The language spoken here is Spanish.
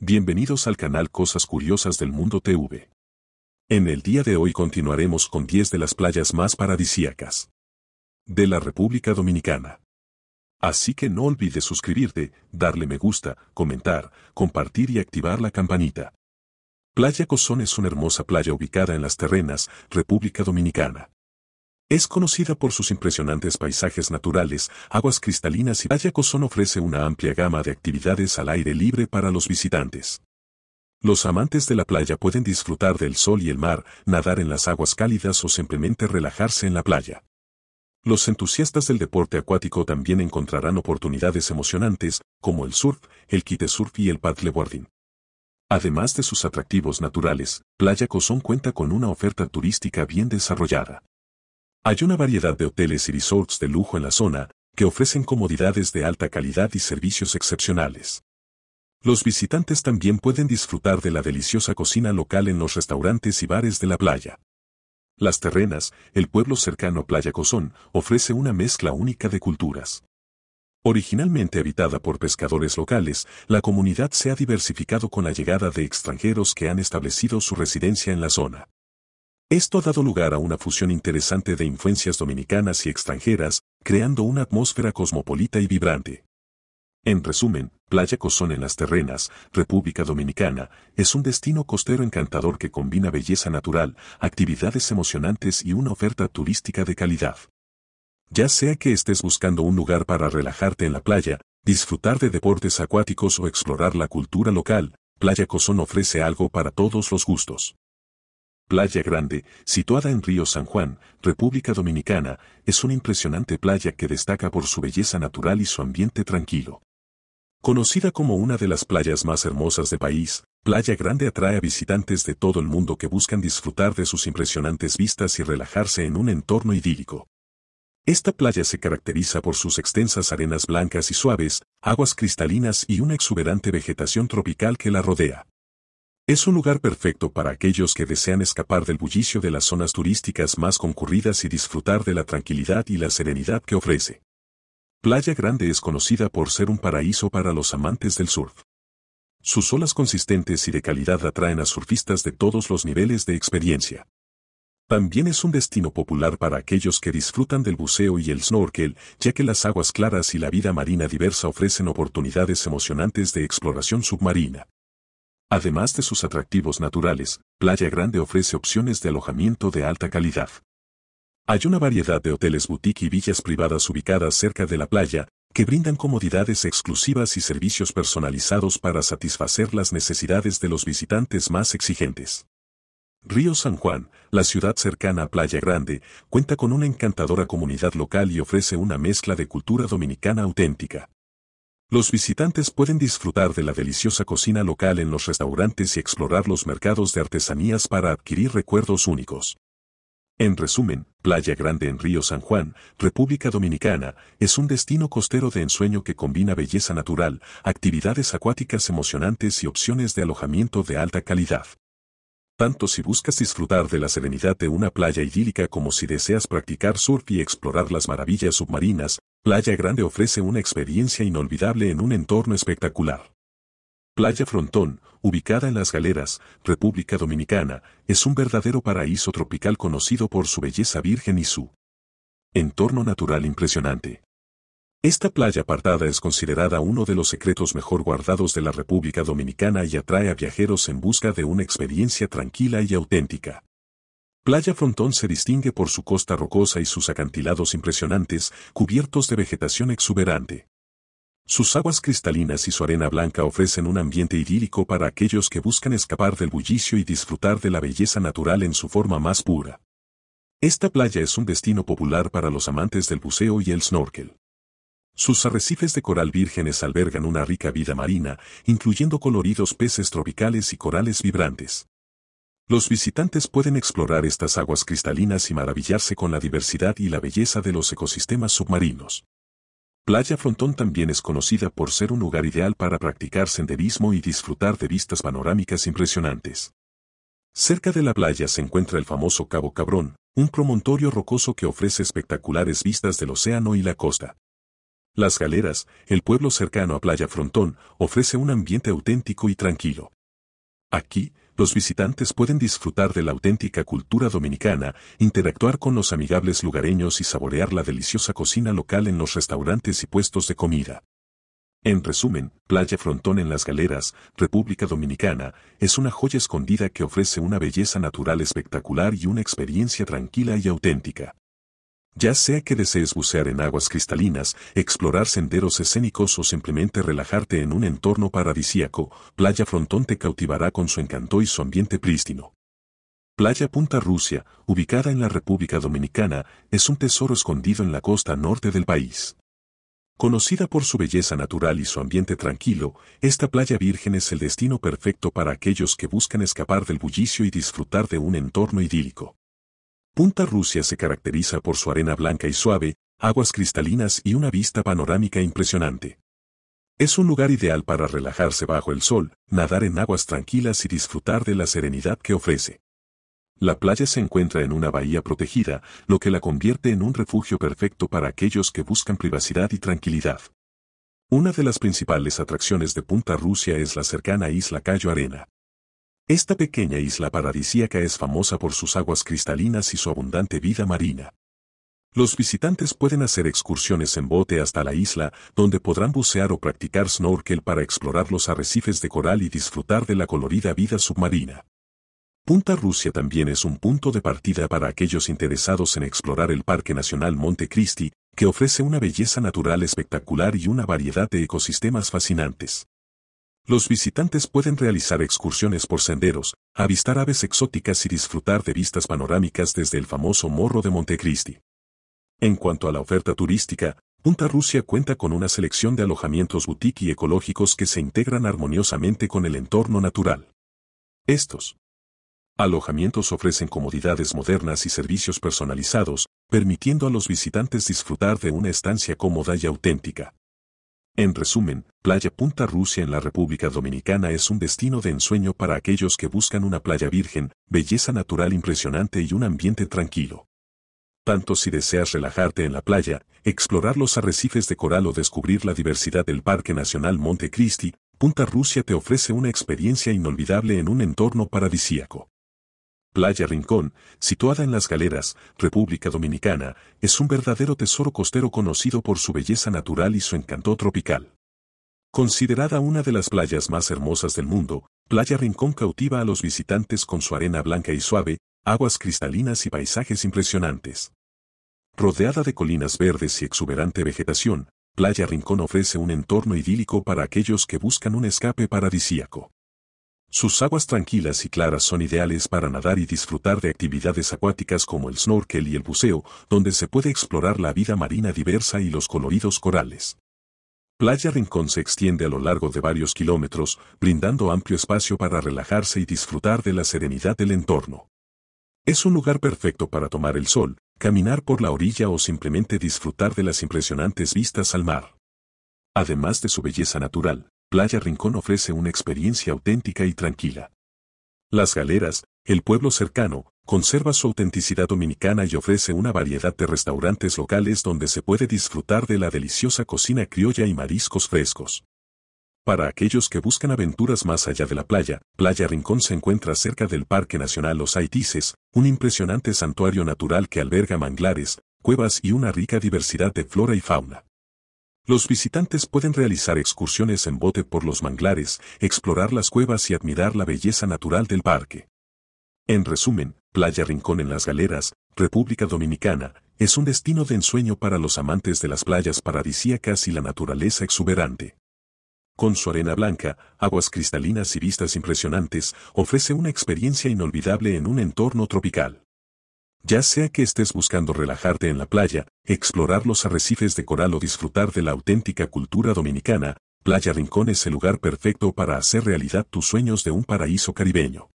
Bienvenidos al canal Cosas Curiosas del Mundo TV. En el día de hoy continuaremos con 10 de las playas más paradisíacas de la República Dominicana. Así que no olvides suscribirte, darle me gusta, comentar, compartir y activar la campanita. Playa Cozón es una hermosa playa ubicada en las terrenas, República Dominicana. Es conocida por sus impresionantes paisajes naturales, aguas cristalinas y playa Cozón ofrece una amplia gama de actividades al aire libre para los visitantes. Los amantes de la playa pueden disfrutar del sol y el mar, nadar en las aguas cálidas o simplemente relajarse en la playa. Los entusiastas del deporte acuático también encontrarán oportunidades emocionantes, como el surf, el kitesurf y el paddleboarding. Además de sus atractivos naturales, Playa Cozón cuenta con una oferta turística bien desarrollada. Hay una variedad de hoteles y resorts de lujo en la zona, que ofrecen comodidades de alta calidad y servicios excepcionales. Los visitantes también pueden disfrutar de la deliciosa cocina local en los restaurantes y bares de la playa. Las Terrenas, el pueblo cercano a Playa Cozón, ofrece una mezcla única de culturas. Originalmente habitada por pescadores locales, la comunidad se ha diversificado con la llegada de extranjeros que han establecido su residencia en la zona. Esto ha dado lugar a una fusión interesante de influencias dominicanas y extranjeras, creando una atmósfera cosmopolita y vibrante. En resumen, Playa Cozón en las Terrenas, República Dominicana, es un destino costero encantador que combina belleza natural, actividades emocionantes y una oferta turística de calidad. Ya sea que estés buscando un lugar para relajarte en la playa, disfrutar de deportes acuáticos o explorar la cultura local, Playa Cozón ofrece algo para todos los gustos. Playa Grande, situada en Río San Juan, República Dominicana, es una impresionante playa que destaca por su belleza natural y su ambiente tranquilo. Conocida como una de las playas más hermosas del país, Playa Grande atrae a visitantes de todo el mundo que buscan disfrutar de sus impresionantes vistas y relajarse en un entorno idílico. Esta playa se caracteriza por sus extensas arenas blancas y suaves, aguas cristalinas y una exuberante vegetación tropical que la rodea. Es un lugar perfecto para aquellos que desean escapar del bullicio de las zonas turísticas más concurridas y disfrutar de la tranquilidad y la serenidad que ofrece. Playa Grande es conocida por ser un paraíso para los amantes del surf. Sus olas consistentes y de calidad atraen a surfistas de todos los niveles de experiencia. También es un destino popular para aquellos que disfrutan del buceo y el snorkel, ya que las aguas claras y la vida marina diversa ofrecen oportunidades emocionantes de exploración submarina. Además de sus atractivos naturales, Playa Grande ofrece opciones de alojamiento de alta calidad. Hay una variedad de hoteles boutique y villas privadas ubicadas cerca de la playa, que brindan comodidades exclusivas y servicios personalizados para satisfacer las necesidades de los visitantes más exigentes. Río San Juan, la ciudad cercana a Playa Grande, cuenta con una encantadora comunidad local y ofrece una mezcla de cultura dominicana auténtica. Los visitantes pueden disfrutar de la deliciosa cocina local en los restaurantes y explorar los mercados de artesanías para adquirir recuerdos únicos. En resumen, Playa Grande en Río San Juan, República Dominicana, es un destino costero de ensueño que combina belleza natural, actividades acuáticas emocionantes y opciones de alojamiento de alta calidad. Tanto si buscas disfrutar de la serenidad de una playa idílica como si deseas practicar surf y explorar las maravillas submarinas, Playa Grande ofrece una experiencia inolvidable en un entorno espectacular. Playa Frontón, ubicada en las Galeras, República Dominicana, es un verdadero paraíso tropical conocido por su belleza virgen y su entorno natural impresionante. Esta playa apartada es considerada uno de los secretos mejor guardados de la República Dominicana y atrae a viajeros en busca de una experiencia tranquila y auténtica. Playa Frontón se distingue por su costa rocosa y sus acantilados impresionantes, cubiertos de vegetación exuberante. Sus aguas cristalinas y su arena blanca ofrecen un ambiente idílico para aquellos que buscan escapar del bullicio y disfrutar de la belleza natural en su forma más pura. Esta playa es un destino popular para los amantes del buceo y el snorkel. Sus arrecifes de coral vírgenes albergan una rica vida marina, incluyendo coloridos peces tropicales y corales vibrantes. Los visitantes pueden explorar estas aguas cristalinas y maravillarse con la diversidad y la belleza de los ecosistemas submarinos. Playa Frontón también es conocida por ser un lugar ideal para practicar senderismo y disfrutar de vistas panorámicas impresionantes. Cerca de la playa se encuentra el famoso Cabo Cabrón, un promontorio rocoso que ofrece espectaculares vistas del océano y la costa. Las Galeras, el pueblo cercano a Playa Frontón, ofrece un ambiente auténtico y tranquilo. Aquí, los visitantes pueden disfrutar de la auténtica cultura dominicana, interactuar con los amigables lugareños y saborear la deliciosa cocina local en los restaurantes y puestos de comida. En resumen, Playa Frontón en las Galeras, República Dominicana, es una joya escondida que ofrece una belleza natural espectacular y una experiencia tranquila y auténtica. Ya sea que desees bucear en aguas cristalinas, explorar senderos escénicos o simplemente relajarte en un entorno paradisíaco, Playa Frontón te cautivará con su encanto y su ambiente prístino. Playa Punta Rusia, ubicada en la República Dominicana, es un tesoro escondido en la costa norte del país. Conocida por su belleza natural y su ambiente tranquilo, esta playa virgen es el destino perfecto para aquellos que buscan escapar del bullicio y disfrutar de un entorno idílico. Punta Rusia se caracteriza por su arena blanca y suave, aguas cristalinas y una vista panorámica impresionante. Es un lugar ideal para relajarse bajo el sol, nadar en aguas tranquilas y disfrutar de la serenidad que ofrece. La playa se encuentra en una bahía protegida, lo que la convierte en un refugio perfecto para aquellos que buscan privacidad y tranquilidad. Una de las principales atracciones de Punta Rusia es la cercana isla Cayo Arena. Esta pequeña isla paradisíaca es famosa por sus aguas cristalinas y su abundante vida marina. Los visitantes pueden hacer excursiones en bote hasta la isla, donde podrán bucear o practicar snorkel para explorar los arrecifes de coral y disfrutar de la colorida vida submarina. Punta Rusia también es un punto de partida para aquellos interesados en explorar el Parque Nacional Monte Cristi, que ofrece una belleza natural espectacular y una variedad de ecosistemas fascinantes. Los visitantes pueden realizar excursiones por senderos, avistar aves exóticas y disfrutar de vistas panorámicas desde el famoso Morro de Montecristi. En cuanto a la oferta turística, Punta Rusia cuenta con una selección de alojamientos boutique y ecológicos que se integran armoniosamente con el entorno natural. Estos alojamientos ofrecen comodidades modernas y servicios personalizados, permitiendo a los visitantes disfrutar de una estancia cómoda y auténtica. En resumen, Playa Punta Rusia en la República Dominicana es un destino de ensueño para aquellos que buscan una playa virgen, belleza natural impresionante y un ambiente tranquilo. Tanto si deseas relajarte en la playa, explorar los arrecifes de coral o descubrir la diversidad del Parque Nacional Monte Cristi, Punta Rusia te ofrece una experiencia inolvidable en un entorno paradisíaco. Playa Rincón, situada en Las Galeras, República Dominicana, es un verdadero tesoro costero conocido por su belleza natural y su encanto tropical. Considerada una de las playas más hermosas del mundo, Playa Rincón cautiva a los visitantes con su arena blanca y suave, aguas cristalinas y paisajes impresionantes. Rodeada de colinas verdes y exuberante vegetación, Playa Rincón ofrece un entorno idílico para aquellos que buscan un escape paradisíaco. Sus aguas tranquilas y claras son ideales para nadar y disfrutar de actividades acuáticas como el snorkel y el buceo, donde se puede explorar la vida marina diversa y los coloridos corales. Playa Rincón se extiende a lo largo de varios kilómetros, brindando amplio espacio para relajarse y disfrutar de la serenidad del entorno. Es un lugar perfecto para tomar el sol, caminar por la orilla o simplemente disfrutar de las impresionantes vistas al mar. Además de su belleza natural, Playa Rincón ofrece una experiencia auténtica y tranquila. Las Galeras, el pueblo cercano, conserva su autenticidad dominicana y ofrece una variedad de restaurantes locales donde se puede disfrutar de la deliciosa cocina criolla y mariscos frescos. Para aquellos que buscan aventuras más allá de la playa, Playa Rincón se encuentra cerca del Parque Nacional Los Haitises, un impresionante santuario natural que alberga manglares, cuevas y una rica diversidad de flora y fauna. Los visitantes pueden realizar excursiones en bote por los manglares, explorar las cuevas y admirar la belleza natural del parque. En resumen, Playa Rincón en las Galeras, República Dominicana, es un destino de ensueño para los amantes de las playas paradisíacas y la naturaleza exuberante. Con su arena blanca, aguas cristalinas y vistas impresionantes, ofrece una experiencia inolvidable en un entorno tropical. Ya sea que estés buscando relajarte en la playa, explorar los arrecifes de coral o disfrutar de la auténtica cultura dominicana, Playa Rincón es el lugar perfecto para hacer realidad tus sueños de un paraíso caribeño.